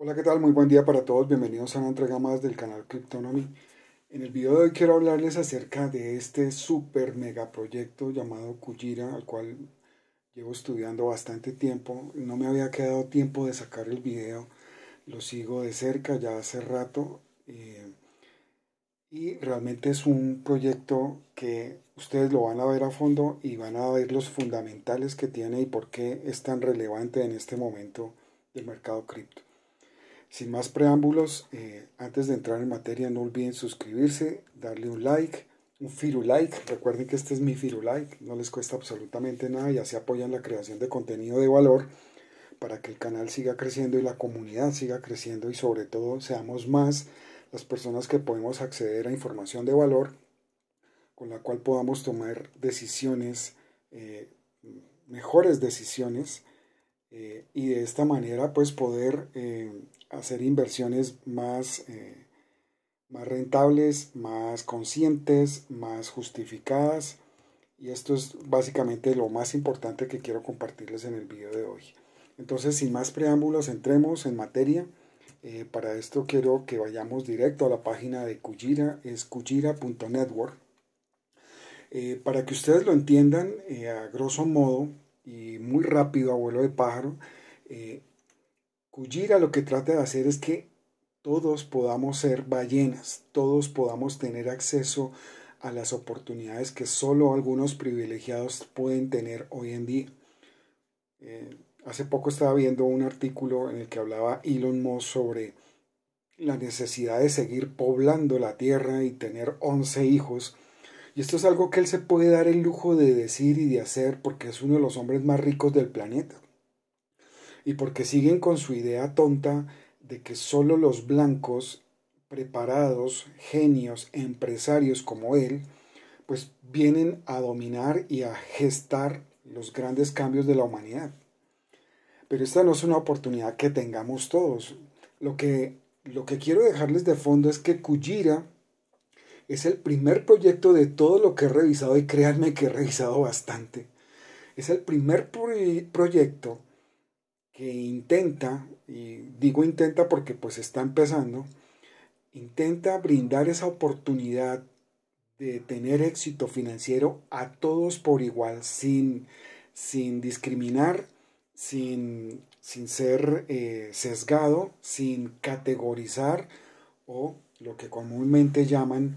Hola, ¿qué tal? Muy buen día para todos. Bienvenidos a una entrega más del canal Cryptonomy. En el video de hoy quiero hablarles acerca de este super mega proyecto llamado Kujira, al cual llevo estudiando bastante tiempo. No me había quedado tiempo de sacar el video. Lo sigo de cerca ya hace rato. Eh, y realmente es un proyecto que ustedes lo van a ver a fondo y van a ver los fundamentales que tiene y por qué es tan relevante en este momento del mercado cripto. Sin más preámbulos, eh, antes de entrar en materia, no olviden suscribirse, darle un like, un firulike. Recuerden que este es mi firulike, no les cuesta absolutamente nada y así apoyan la creación de contenido de valor para que el canal siga creciendo y la comunidad siga creciendo y sobre todo seamos más las personas que podemos acceder a información de valor con la cual podamos tomar decisiones, eh, mejores decisiones eh, y de esta manera pues poder eh, hacer inversiones más, eh, más rentables, más conscientes, más justificadas. Y esto es básicamente lo más importante que quiero compartirles en el video de hoy. Entonces, sin más preámbulos, entremos en materia. para esto quiero que vayamos directo a la página de Kujira, es kujira.network. para que ustedes lo entiendan, a grosso modo, y muy rápido abuelo de pájaro. Eh, lo que trata de hacer es que todos podamos ser ballenas, todos podamos tener acceso a las oportunidades que solo algunos privilegiados pueden tener hoy en día. Eh, hace poco estaba viendo un artículo en el que hablaba Elon Musk sobre la necesidad de seguir poblando la Tierra y tener 11 hijos y esto es algo que él se puede dar el lujo de decir y de hacer porque es uno de los hombres más ricos del planeta. Y porque siguen con su idea tonta de que solo los blancos preparados, genios, empresarios como él, pues vienen a dominar y a gestar los grandes cambios de la humanidad. Pero esta no es una oportunidad que tengamos todos. Lo que, lo que quiero dejarles de fondo es que Kujira es el primer proyecto de todo lo que he revisado y créanme que he revisado bastante. Es el primer proyecto que intenta, y digo intenta porque pues está empezando, intenta brindar esa oportunidad de tener éxito financiero a todos por igual, sin, sin discriminar, sin, sin ser eh, sesgado, sin categorizar o lo que comúnmente llaman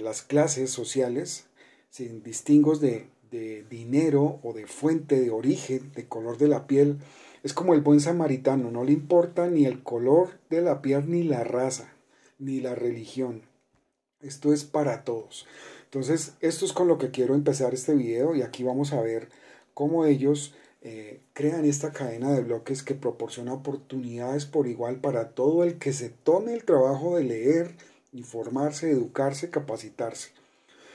las clases sociales, sin distingos de, dinero o de fuente, de origen, de color de la piel. Es como el buen samaritano, no le importa ni el color de la piel, ni la raza, ni la religión. Esto es para todos. Entonces, esto es con lo que quiero empezar este video y aquí vamos a ver cómo ellos eh, crean esta cadena de bloques que proporciona oportunidades por igual para todo el que se tome el trabajo de leer, informarse, educarse, capacitarse.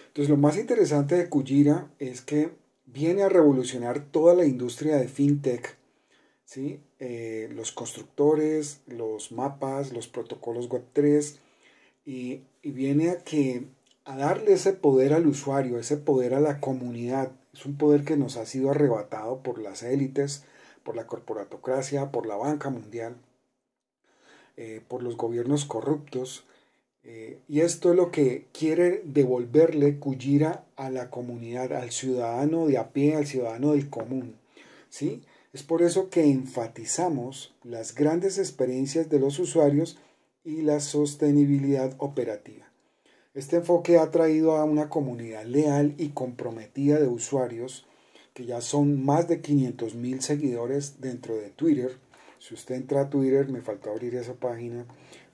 Entonces lo más interesante de Kujira es que viene a revolucionar toda la industria de fintech, ¿sí? Eh, los constructores, los mapas, los protocolos Web3, y, viene a, que, a darle ese poder al usuario, ese poder a la comunidad. Es un poder que nos ha sido arrebatado por las élites, por la corporatocracia, por la banca mundial, eh, por los gobiernos corruptos eh, y esto es lo que quiere devolverle Cuyira a la comunidad, al ciudadano de a pie, al ciudadano del común. ¿sí? Es por eso que enfatizamos las grandes experiencias de los usuarios y la sostenibilidad operativa. Este enfoque ha traído a una comunidad leal y comprometida de usuarios, que ya son más de 500 mil seguidores dentro de Twitter. Si usted entra a Twitter, me faltó abrir esa página,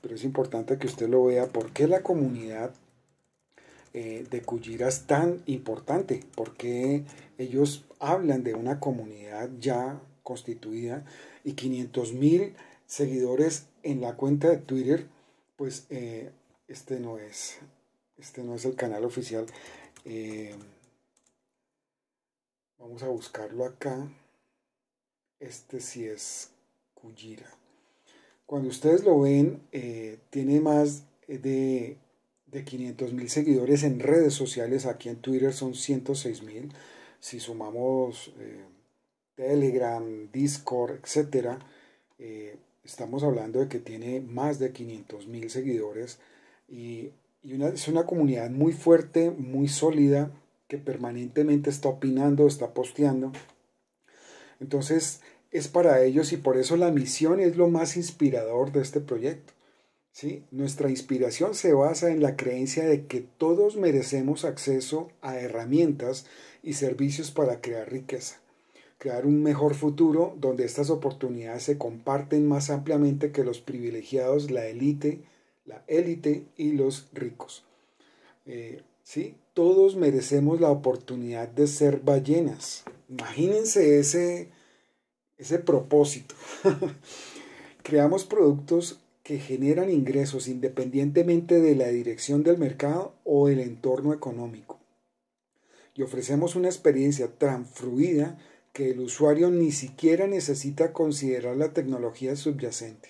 pero es importante que usted lo vea, ¿por qué la comunidad eh, de cullira es tan importante? ¿Por qué ellos hablan de una comunidad ya constituida y 500 mil seguidores en la cuenta de Twitter? Pues eh, este no es, este no es el canal oficial. Eh, vamos a buscarlo acá. Este sí es Cullira. Cuando ustedes lo ven, eh, tiene más eh, de, de 500 mil seguidores en redes sociales. Aquí en Twitter son 106 mil. Si sumamos eh, Telegram, Discord, etc. estamos hablando de que tiene más de 500 mil seguidores. Y, una, es una comunidad muy fuerte, muy sólida, que permanentemente está opinando, está posteando. Entonces, es para ellos y por eso la misión es lo más inspirador de este proyecto. ¿sí? Nuestra inspiración se basa en la creencia de que todos merecemos acceso a herramientas y servicios para crear riqueza, crear un mejor futuro donde estas oportunidades se comparten más ampliamente que los privilegiados, la élite, la élite y los ricos. Eh, ¿sí? Todos merecemos la oportunidad de ser ballenas. Imagínense ese ese propósito. Creamos productos que generan ingresos independientemente de la dirección del mercado o del entorno económico. Y ofrecemos una experiencia tan fluida que el usuario ni siquiera necesita considerar la tecnología subyacente.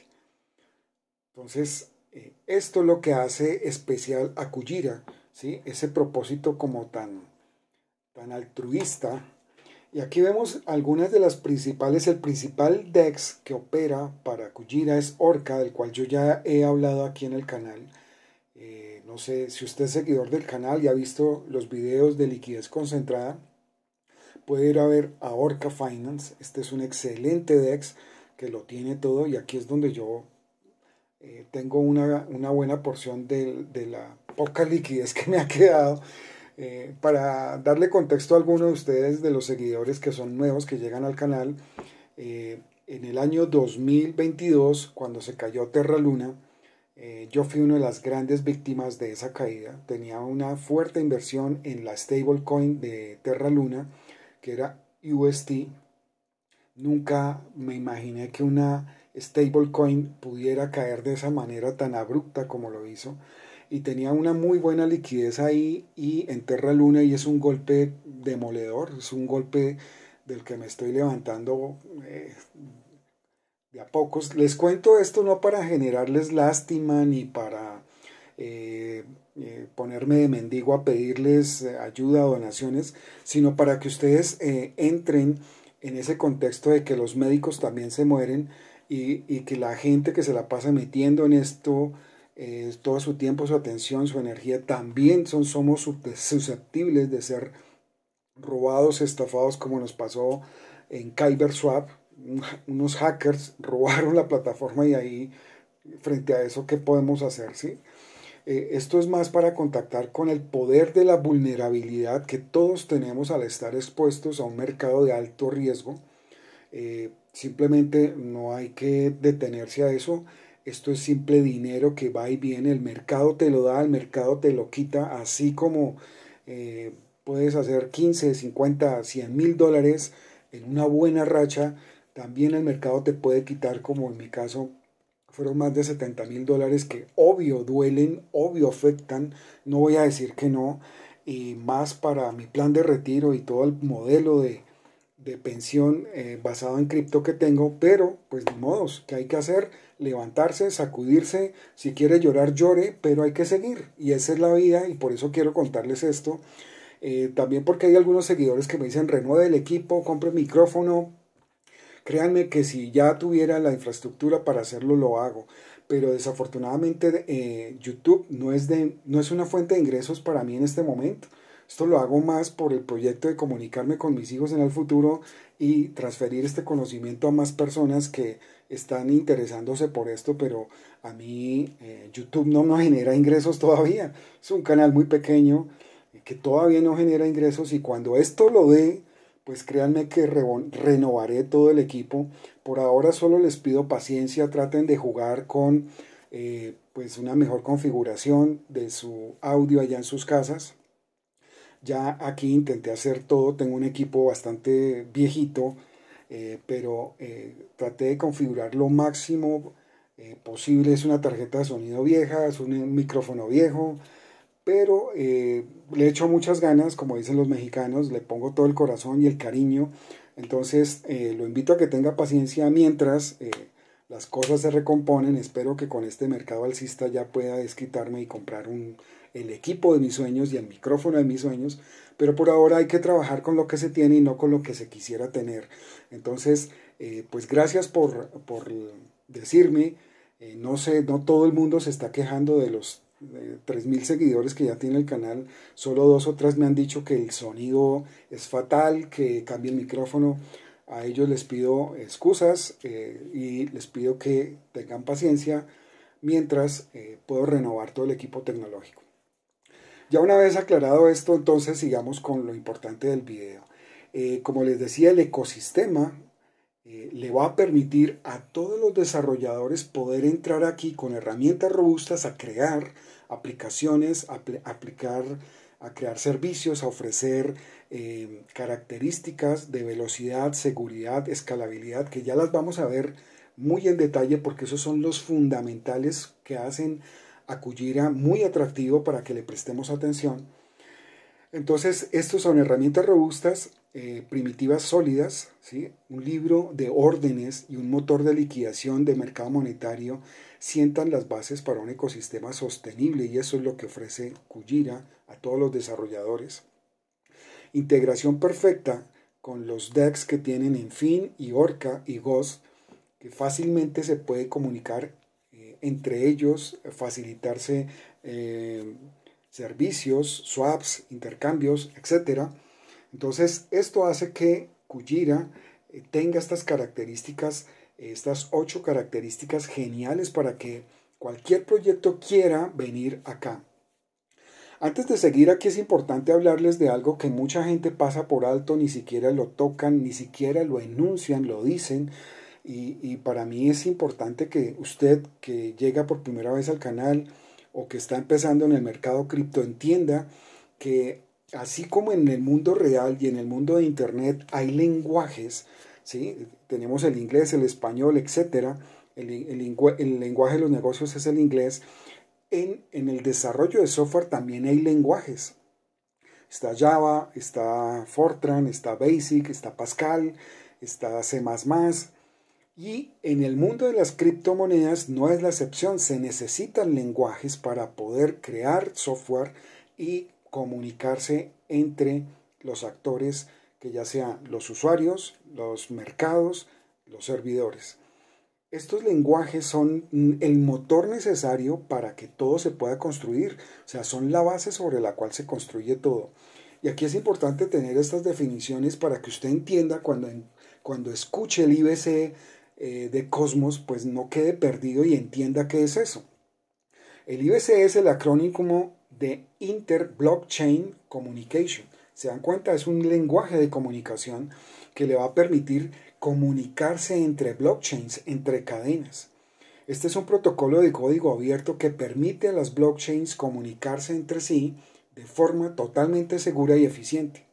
Entonces, eh, esto es lo que hace especial a Cullira, ese propósito como tan, tan altruista y aquí vemos algunas de las principales. El principal DEX que opera para Kujira es Orca, del cual yo ya he hablado aquí en el canal. Eh, no sé si usted es seguidor del canal y ha visto los videos de liquidez concentrada, puede ir a ver a Orca Finance. Este es un excelente DEX que lo tiene todo y aquí es donde yo eh, tengo una, una, buena porción de la poca liquidez que me ha quedado eh, para darle contexto a algunos de ustedes de los seguidores que son nuevos, que llegan al canal, eh, en el año 2022, cuando se cayó Terra Luna, eh, yo fui una de las grandes víctimas de esa caída. Tenía una fuerte inversión en la stablecoin de Terra Luna, que era UST. Nunca me imaginé que una stablecoin pudiera caer de esa manera tan abrupta como lo hizo y tenía una muy buena liquidez ahí y en enterra Luna y es un golpe demoledor, es un golpe del que me estoy levantando eh, de a pocos. Les cuento esto no para generarles lástima ni para eh, eh, ponerme de mendigo a pedirles ayuda o donaciones, sino para que ustedes entren en ese contexto de que los médicos también se mueren y, y que la gente que se la pasa metiendo en esto, eh, todo su tiempo, su atención, su energía, también son, somos susceptibles de ser robados, estafados, como nos pasó en Kyberswap. Unos hackers robaron la plataforma y ahí, frente a eso, ¿qué podemos hacer? ¿sí? Eh, esto es más para contactar con el poder de la vulnerabilidad que todos tenemos al estar expuestos a un mercado de alto riesgo. Eh, simplemente no hay que detenerse a eso esto es simple dinero que va y viene, el mercado te lo da, el mercado te lo quita, así como eh, puedes hacer 15, 50, 100 mil dólares en una buena racha, también el mercado te puede quitar, como en mi caso fueron más de 70 mil dólares que obvio duelen, obvio afectan, no voy a decir que no, y más para mi plan de retiro y todo el modelo de, de pensión eh, basado en cripto que tengo, pero pues de modos, que hay que hacer? Levantarse, sacudirse, si quiere llorar, llore, pero hay que seguir. Y esa es la vida y por eso quiero contarles esto. Eh, también porque hay algunos seguidores que me dicen renueve el equipo, compre micrófono. Créanme que si ya tuviera la infraestructura para hacerlo, lo hago. Pero desafortunadamente eh, YouTube no es, de, no es una fuente de ingresos para mí en este momento. Esto lo hago más por el proyecto de comunicarme con mis hijos en el futuro y transferir este conocimiento a más personas que están interesándose por esto, pero a mí eh, YouTube no me genera ingresos todavía. Es un canal muy pequeño eh, que todavía no genera ingresos y cuando esto lo dé, pues créanme que renovaré todo el equipo. Por ahora solo les pido paciencia, traten de jugar con eh, pues una mejor configuración de su audio allá en sus casas ya aquí intenté hacer todo, tengo un equipo bastante viejito, eh, pero eh, traté de configurar lo máximo eh, posible. Es una tarjeta de sonido vieja, es un micrófono viejo, pero le echo muchas ganas, como dicen los mexicanos, le pongo todo el corazón y el cariño. Entonces lo invito a que tenga paciencia mientras las cosas se recomponen. Espero que con este mercado alcista ya pueda desquitarme y comprar un el equipo de mis sueños y el micrófono de mis sueños, pero por ahora hay que trabajar con lo que se tiene y no con lo que se quisiera tener. Entonces, eh, pues gracias por, decirme, eh, no sé, no todo el mundo se está quejando de los 3.000 seguidores que ya tiene el canal, solo dos o tres me han dicho que el sonido es fatal, que cambie el micrófono. A ellos les pido excusas eh, y les pido que tengan paciencia mientras puedo renovar todo el equipo tecnológico. Ya una vez aclarado esto, entonces sigamos con lo importante del video. Eh, como les decía, el ecosistema eh, le va a permitir a todos los desarrolladores poder entrar aquí con herramientas robustas a crear aplicaciones, a aplicar a crear servicios, a ofrecer eh, características de velocidad, seguridad, escalabilidad, que ya las vamos a ver muy en detalle porque esos son los fundamentales que hacen Kujira, muy atractivo para que le prestemos atención. Entonces, estos son herramientas robustas, eh, primitivas sólidas, ¿sí? un libro de órdenes y un motor de liquidación de mercado monetario sientan las bases para un ecosistema sostenible y eso es lo que ofrece Kujira a todos los desarrolladores. Integración perfecta con los DEX que tienen en Fin y Orca y Ghost, que fácilmente se puede comunicar entre ellos, eh, facilitarse eh, servicios, swaps, intercambios, etc. Entonces, esto hace que Kujira eh, tenga estas características, estas ocho características geniales para que cualquier proyecto quiera venir acá. Antes de seguir aquí es importante hablarles de algo que mucha gente pasa por alto, ni siquiera lo tocan, ni siquiera lo enuncian, lo dicen, y, para mí es importante que usted que llega por primera vez al canal o que está empezando en el mercado cripto entienda que así como en el mundo real y en el mundo de Internet hay lenguajes, ¿sí? tenemos el inglés, el español, etc. El, lenguaje de los negocios es el inglés. En, en el desarrollo de software también hay lenguajes, está Java, está Fortran, está Basic, está Pascal, está C++, y en el mundo de las criptomonedas no es la excepción, se necesitan lenguajes para poder crear software y comunicarse entre los actores, que ya sean los usuarios, los mercados, los servidores. Estos lenguajes son el motor necesario para que todo se pueda construir, o sea, son la base sobre la cual se construye todo. Y aquí es importante tener estas definiciones para que usted entienda cuando, cuando escuche el IBC, eh, de Cosmos pues no quede perdido y entienda qué es eso. El IBC es el acrónimo de Inter Blockchain Communication. Se dan cuenta, es un lenguaje de comunicación que le va a permitir comunicarse entre blockchains, entre cadenas. Este es un protocolo de código abierto que permite a las blockchains comunicarse entre sí de forma totalmente segura y eficiente.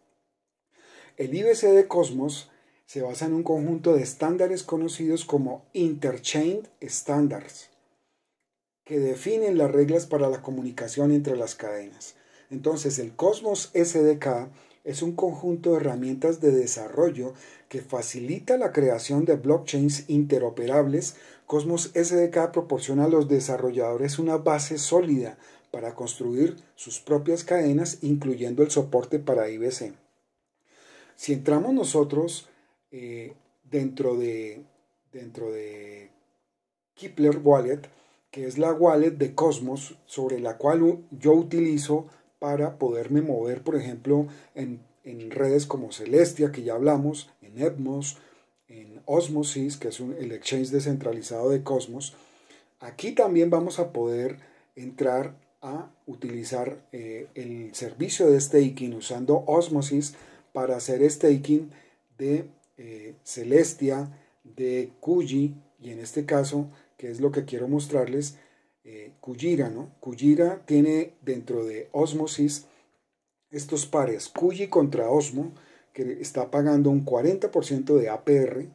El IBC de Cosmos se basa en un conjunto de estándares conocidos como Interchain Standards, que definen las reglas para la comunicación entre las cadenas. Entonces, el Cosmos SDK es un conjunto de herramientas de desarrollo que facilita la creación de blockchains interoperables. Cosmos SDK proporciona a los desarrolladores una base sólida para construir sus propias cadenas, incluyendo el soporte para IBC. Si entramos nosotros eh, dentro, de, dentro de Kepler Wallet, que es la wallet de Cosmos sobre la cual yo utilizo para poderme mover, por ejemplo, en, redes como Celestia, que ya hablamos, en Edmos, en Osmosis, que es el exchange descentralizado de Cosmos. Aquí también vamos a poder entrar a utilizar eh, el servicio de staking usando Osmosis para hacer staking de eh, celestia, de Kuji, y en este caso, que es lo que quiero mostrarles, eh, Kujira, ¿no? Kujira tiene dentro de Osmosis estos pares, Kuji contra Osmo, que está pagando un 40% de APR,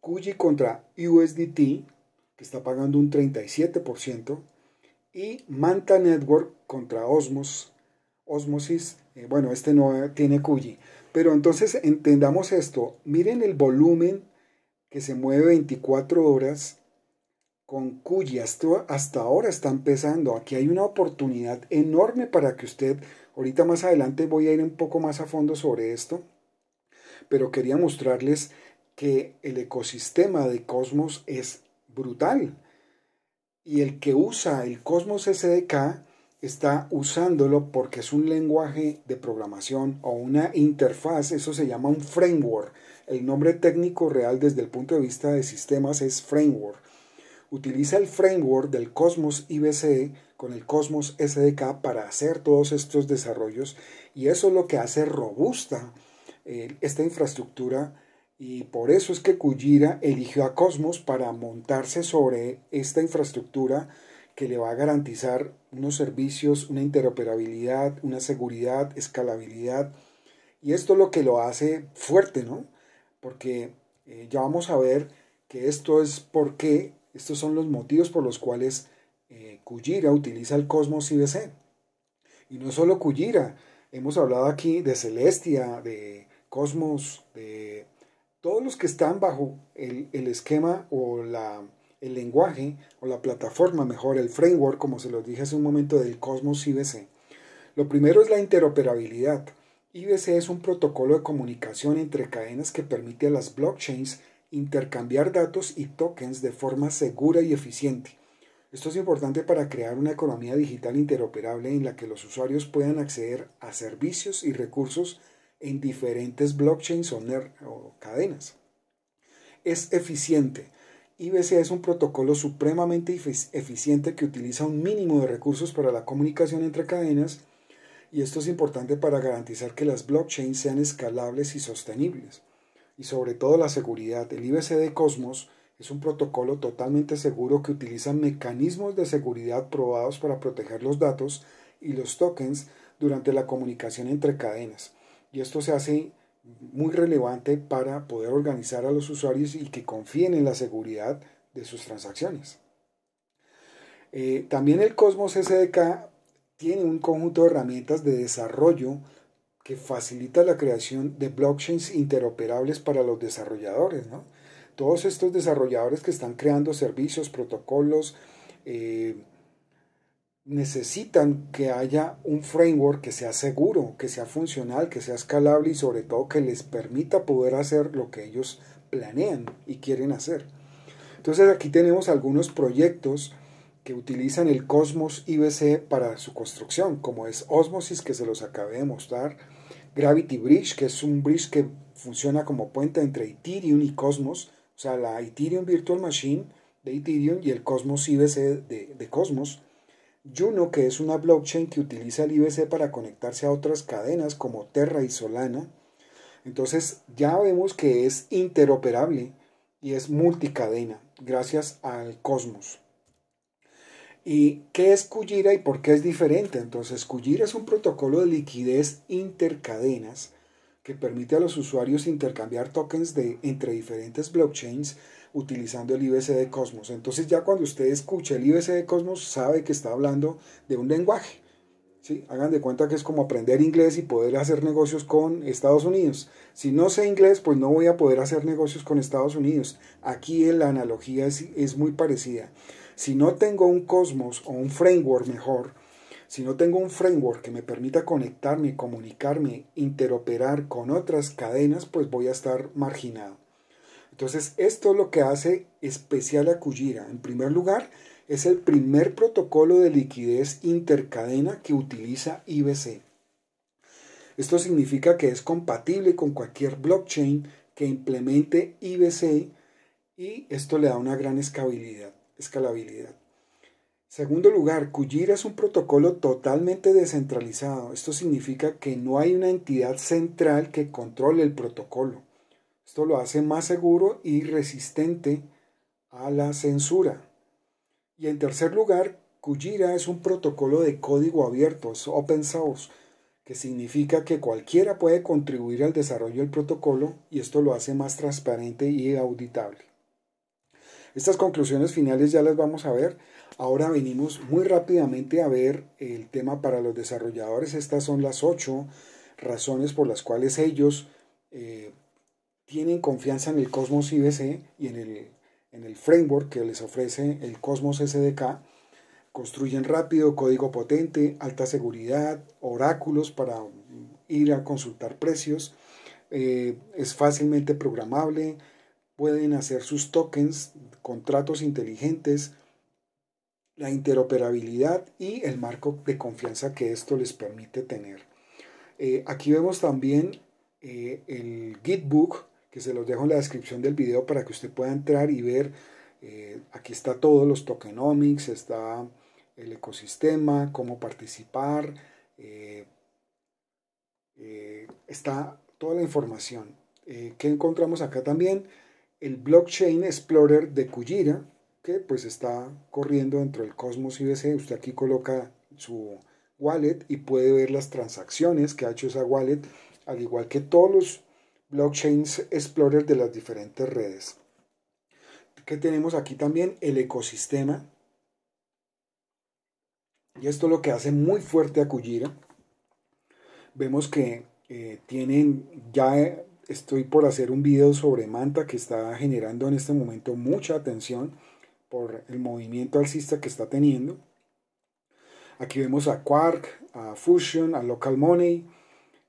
Kuji contra USDT, que está pagando un 37%, y Manta Network contra Osmos, Osmosis, eh, bueno, este no eh, tiene Kuji, pero entonces entendamos esto, miren el volumen que se mueve 24 horas con cuya hasta ahora está empezando, Aquí hay una oportunidad enorme para que usted, ahorita más adelante voy a ir un poco más a fondo sobre esto, pero quería mostrarles que el ecosistema de Cosmos es brutal. Y el que usa el Cosmos SDK está usándolo porque es un lenguaje de programación o una interfaz, eso se llama un framework. El nombre técnico real desde el punto de vista de sistemas es framework. Utiliza el framework del Cosmos IBC con el Cosmos SDK para hacer todos estos desarrollos y eso es lo que hace robusta eh, esta infraestructura y por eso es que Kujira eligió a Cosmos para montarse sobre esta infraestructura que le va a garantizar unos servicios, una interoperabilidad, una seguridad, escalabilidad. Y esto es lo que lo hace fuerte, ¿no? Porque eh, ya vamos a ver que esto es por qué, estos son los motivos por los cuales eh, utiliza el Cosmos IBC. Y no solo Kujira, hemos hablado aquí de Celestia, de Cosmos, de todos los que están bajo el esquema o la el lenguaje o la plataforma, mejor el framework, como se los dije hace un momento, del Cosmos IBC. Lo primero es la interoperabilidad. IBC es un protocolo de comunicación entre cadenas que permite a las blockchains intercambiar datos y tokens de forma segura y eficiente. Esto es importante para crear una economía digital interoperable en la que los usuarios puedan acceder a servicios y recursos en diferentes blockchains o, cadenas. Es eficiente, IBC es un protocolo supremamente eficiente que utiliza un mínimo de recursos para la comunicación entre cadenas y esto es importante para garantizar que las blockchains sean escalables y sostenibles. Y sobre todo la seguridad. El IBC de Cosmos es un protocolo totalmente seguro que utiliza mecanismos de seguridad probados para proteger los datos y los tokens durante la comunicación entre cadenas. Y esto se hace muy relevante para poder organizar a los usuarios y que confíen en la seguridad de sus transacciones. Eh, también el Cosmos SDK tiene un conjunto de herramientas de desarrollo que facilita la creación de blockchains interoperables para los desarrolladores. Todos estos desarrolladores que están creando servicios, protocolos, eh, necesitan que haya un framework que sea seguro, que sea funcional, que sea escalable y sobre todo que les permita poder hacer lo que ellos planean y quieren hacer. Entonces aquí tenemos algunos proyectos que utilizan el Cosmos IBC para su construcción, como es Osmosis que se los acabé de mostrar, Gravity Bridge, que es un bridge que funciona como puente entre Ethereum y Cosmos, o sea, la Ethereum Virtual Machine de Ethereum y el Cosmos IBC de, de Cosmos, Juno, que es una blockchain que utiliza el IBC para conectarse a otras cadenas como Terra y Solana. Entonces ya vemos que es interoperable y es multicadena gracias al Cosmos. ¿Y qué es Kujira y por qué es diferente? Entonces Kujira es un protocolo de liquidez intercadenas que permite a los usuarios intercambiar tokens de, entre diferentes blockchains utilizando el IBC de Cosmos. Entonces ya cuando usted escucha el IBC de Cosmos sabe que está hablando de un lenguaje. Hagan de cuenta que es como aprender inglés y poder hacer negocios con Estados Unidos. Si no sé inglés, pues no voy a poder hacer negocios con Estados Unidos. Aquí la analogía es muy parecida. Si no tengo un Cosmos o un framework mejor, si no tengo un framework que me permita conectarme, comunicarme, interoperar con otras cadenas, pues voy a estar marginado. Entonces, esto es lo que hace especial a Kujira. En primer lugar, es el primer protocolo de liquidez intercadena que utiliza IBC. Esto significa que es compatible con cualquier blockchain que implemente IBC y esto le da una gran escalabilidad. escalabilidad. Segundo lugar, Kujira es un protocolo totalmente descentralizado. Esto significa que no hay una entidad central que controle el protocolo. Esto lo hace más seguro y resistente a la censura. Y en tercer lugar, Kujira es un protocolo de código abierto, es open source, que significa que cualquiera puede contribuir al desarrollo del protocolo y esto lo hace más transparente y auditable. Estas conclusiones finales ya las vamos a ver. Ahora venimos muy rápidamente a ver el tema para los desarrolladores. Estas son las ocho razones por las cuales ellos eh, tienen confianza en el Cosmos IBC y en el, framework que les ofrece el Cosmos SDK, construyen rápido, código potente, alta seguridad, oráculos para ir a consultar precios, eh, es fácilmente programable, pueden hacer sus tokens, contratos inteligentes, la interoperabilidad y el marco de confianza que esto les permite tener. Eh, aquí vemos también eh, el Gitbook que se los dejo en la descripción del video para que usted pueda entrar y ver. Eh, aquí está todo, los tokenomics, está el ecosistema, cómo participar, eh, eh, está toda la información. ¿Qué encontramos acá también? El Blockchain Explorer de Kujira, que pues está corriendo dentro del Cosmos IBC. Usted aquí coloca su wallet y puede ver las transacciones que ha hecho esa wallet, al igual que todos los blockchains explorer de las diferentes redes. que tenemos aquí también? El ecosistema. Y esto es lo que hace muy fuerte a Vemos que eh, tienen, ya estoy por hacer un video sobre Manta que está generando en este momento mucha atención por el movimiento alcista que está teniendo. Aquí vemos a Quark, a Fusion, a Local Money.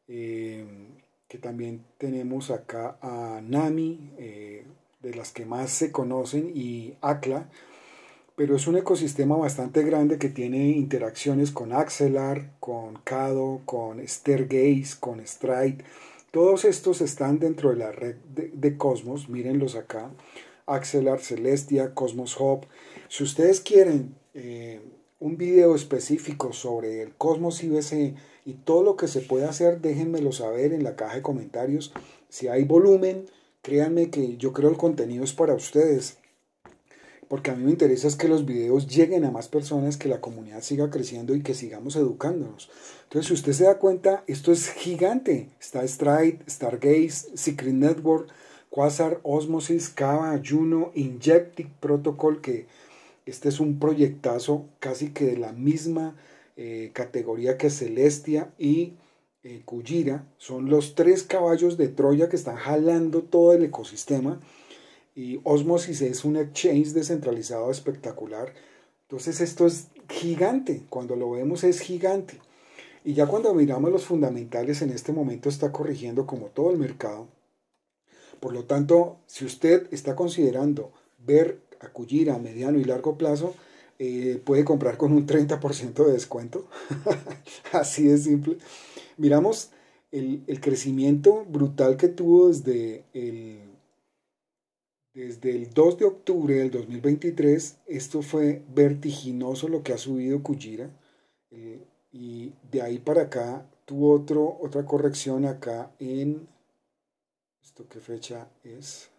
Eh, que también tenemos acá a Nami, eh, de las que más se conocen, y Acla, pero es un ecosistema bastante grande que tiene interacciones con Axelar, con Cado, con gaze con Stride. Todos estos están dentro de la red de, Cosmos, mírenlos acá. Axelar, Celestia, Cosmos Hub. Si ustedes quieren eh, un video específico sobre el Cosmos IBC, y todo lo que se puede hacer, déjenmelo saber en la caja de comentarios. Si hay volumen, créanme que yo creo el contenido es para ustedes. Porque a mí me interesa es que los videos lleguen a más personas, que la comunidad siga creciendo y que sigamos educándonos. Entonces, si usted se da cuenta, esto es gigante. Está Stride, Stargaze, Secret Network, Quasar, Osmosis, Cava, Juno, Injectic Protocol, que este es un proyectazo casi que de la misma eh, categoría que Celestia y eh, son los tres caballos de Troya que están jalando todo el ecosistema. Y Osmosis es un exchange descentralizado espectacular. Entonces esto es gigante, cuando lo vemos es gigante. Y ya cuando miramos los fundamentales, en este momento está corrigiendo como todo el mercado. Por lo tanto, si usted está considerando ver a Cuyira a mediano y largo plazo, eh, puede comprar con un 30% de descuento. Así de simple. Miramos el, crecimiento brutal que tuvo desde el, desde el 2 de octubre del 2023. Esto fue vertiginoso lo que ha subido Cuyira eh, y de ahí para acá tuvo otro, otra corrección acá en... ¿Esto qué fecha es?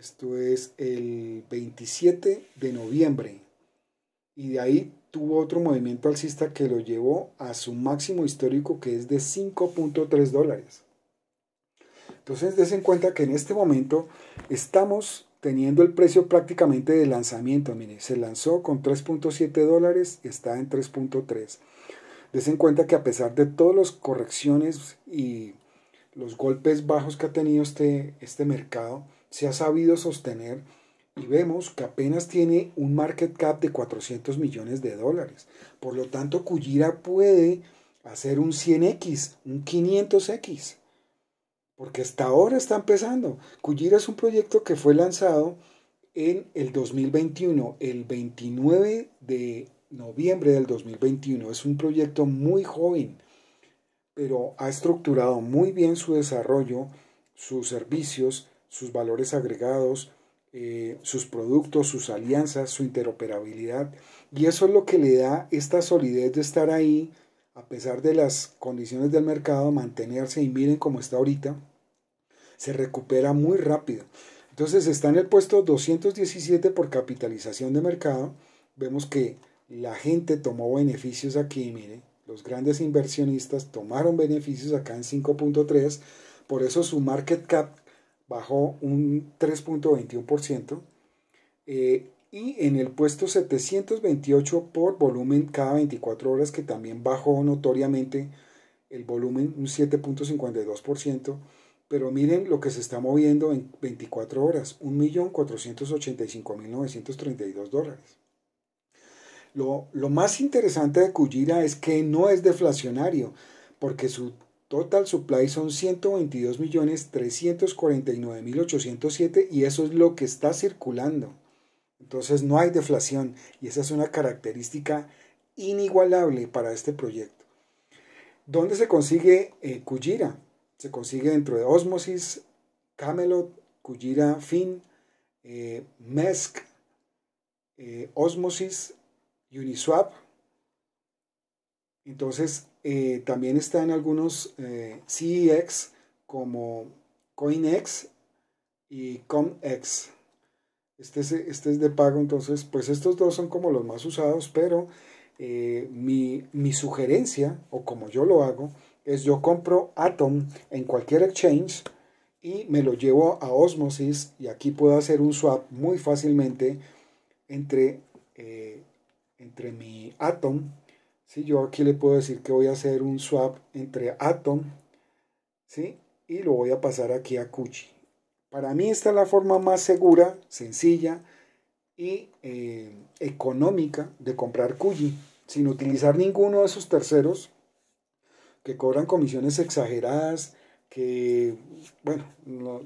Esto es el 27 de noviembre. Y de ahí tuvo otro movimiento alcista que lo llevó a su máximo histórico que es de 5.3 dólares. Entonces en cuenta que en este momento estamos teniendo el precio prácticamente de lanzamiento. Mire, se lanzó con 3.7 dólares, está en 3.3. en cuenta que a pesar de todas las correcciones y los golpes bajos que ha tenido este, este mercado, se ha sabido sostener y vemos que apenas tiene un market cap de 400 millones de dólares. Por lo tanto, Kujira puede hacer un 100X, un 500X, porque hasta ahora está empezando. Kujira es un proyecto que fue lanzado en el 2021, el 29 de noviembre del 2021. Es un proyecto muy joven, pero ha estructurado muy bien su desarrollo, sus servicios, sus valores agregados, eh, sus productos, sus alianzas, su interoperabilidad. Y eso es lo que le da esta solidez de estar ahí, a pesar de las condiciones del mercado, mantenerse y miren cómo está ahorita, se recupera muy rápido. Entonces está en el puesto 217 por capitalización de mercado. Vemos que la gente tomó beneficios aquí, miren, los grandes inversionistas tomaron beneficios acá en 5.3, por eso su market cap bajó un 3.21%, eh, y en el puesto 728 por volumen cada 24 horas, que también bajó notoriamente el volumen un 7.52%, pero miren lo que se está moviendo en 24 horas, 1.485.932 dólares. Lo, más interesante de cullira es que no es deflacionario, porque su Total supply son 122.349.807 y eso es lo que está circulando. Entonces no hay deflación y esa es una característica inigualable para este proyecto. ¿Dónde se consigue eh, Se consigue dentro de Osmosis, Camelot, Kujira Fin, eh, MESC, eh, Osmosis, Uniswap. Entonces eh, también está en algunos eh, CEX como CoinEx y ComEx. Este es, este es de pago, entonces, pues estos dos son como los más usados, pero eh, mi, sugerencia, o como yo lo hago, es yo compro Atom en cualquier exchange y me lo llevo a Osmosis y aquí puedo hacer un swap muy fácilmente entre, entre mi Atom yo aquí le puedo decir que voy a hacer un swap entre Atom y lo voy a pasar aquí a Cuchi. Para mí esta es la forma más segura, sencilla y eh, económica de comprar QGI sin utilizar ninguno de esos terceros que cobran comisiones exageradas, que, bueno,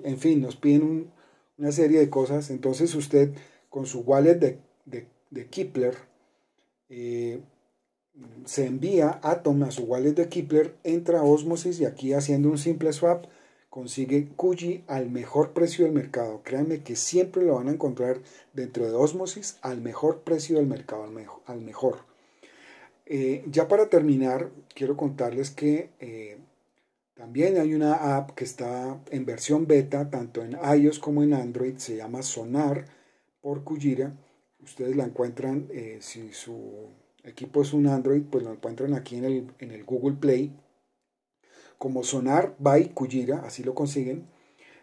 en fin, nos piden una serie de cosas. Entonces usted con su wallet de, de, de Kipler eh, se envía átomos a su wallet de Kepler, entra a Osmosis y aquí haciendo un simple swap consigue Kuji al mejor precio del mercado. Créanme que siempre lo van a encontrar dentro de Osmosis al mejor precio del mercado, al, mejor. Eh, ya para terminar, quiero contarles que eh, también hay una app que está en versión beta, tanto en iOS como en Android, se llama Sonar por Kujira. Ustedes la encuentran eh, si su equipo es un Android, pues lo encuentran aquí en el, Google Play, como Sonar by Kujira, así lo consiguen.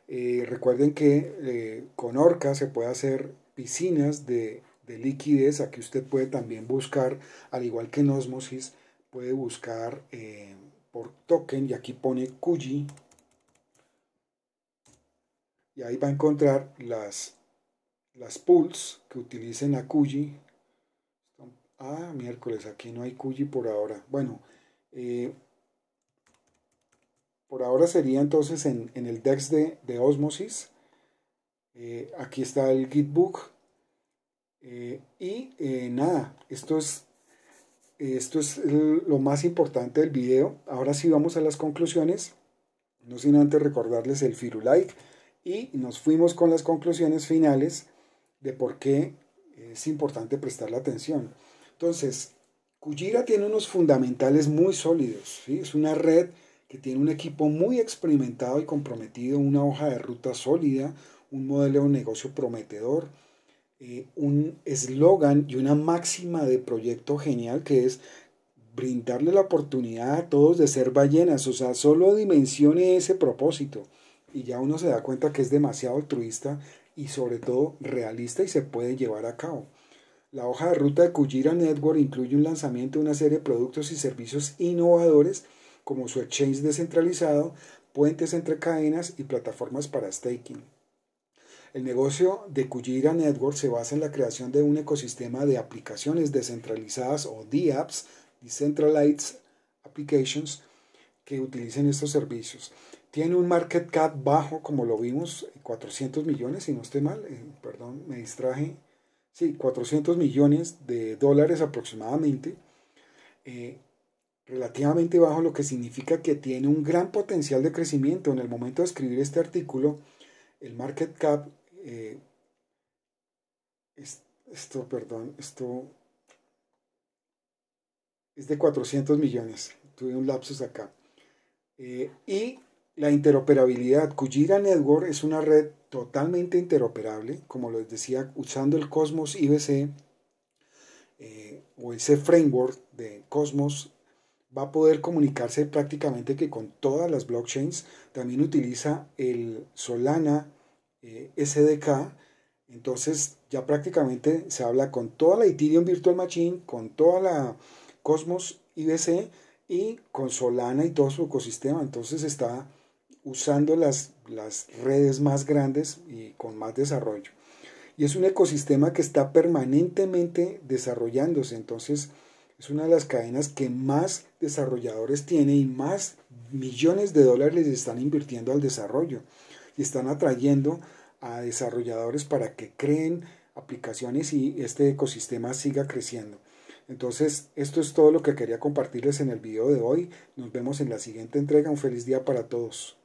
Eh, recuerden que eh, con Orca se puede hacer piscinas de, de, liquidez, aquí usted puede también buscar, al igual que en Osmosis, puede buscar eh, por token y aquí pone Kuji. Y ahí va a encontrar las, las pools que utilicen a Kuji, Ah, miércoles, aquí no hay cuyi por ahora. Bueno, eh, por ahora sería entonces en, el DEX de, Osmosis. Eh, aquí está el Gitbook. Eh, y nada, esto es, esto es lo más importante del video. Ahora sí vamos a las conclusiones. No sin antes recordarles el like. Y nos fuimos con las conclusiones finales de por qué es importante prestar la atención. Entonces, Kujira tiene unos fundamentales muy sólidos, es una red que tiene un equipo muy experimentado y comprometido, una hoja de ruta sólida, un modelo de negocio prometedor, eh, un eslogan y una máxima de proyecto genial que es brindarle la oportunidad a todos de ser ballenas, o sea, solo dimensione ese propósito y ya uno se da cuenta que es demasiado altruista y sobre todo realista y se puede llevar a cabo. La hoja de ruta de Kujira Network incluye un lanzamiento de una serie de productos y servicios innovadores como su exchange descentralizado, puentes entre cadenas y plataformas para staking. El negocio de Kujira Network se basa en la creación de un ecosistema de aplicaciones descentralizadas o DApps, Decentralized Applications, que utilicen estos servicios. Tiene un market cap bajo, como lo vimos, 400 millones, si no estoy mal, eh, perdón, me distraje sí, 400 millones de dólares aproximadamente, eh, relativamente bajo, lo que significa que tiene un gran potencial de crecimiento. En el momento de escribir este artículo, el market cap, eh, esto, perdón, esto es de 400 millones. Tuve un lapsus acá. Eh, y la interoperabilidad. Kujira Network es una red totalmente interoperable, como les decía, usando el Cosmos IBC eh, o ese framework de Cosmos, va a poder comunicarse prácticamente que con todas las blockchains. También utiliza el Solana eh, SDK, entonces ya prácticamente se habla con toda la Ethereum Virtual Machine, con toda la Cosmos IBC y con Solana y todo su ecosistema. Entonces está usando las, redes más grandes y con más desarrollo. Y es un ecosistema que está permanentemente desarrollándose, entonces es una de las cadenas que más desarrolladores tiene y más millones de dólares les están invirtiendo al desarrollo y están atrayendo a desarrolladores para que creen aplicaciones y este ecosistema siga creciendo. Entonces, esto es todo lo que quería compartirles en el video de hoy. Nos vemos en la siguiente entrega. Un feliz día para todos.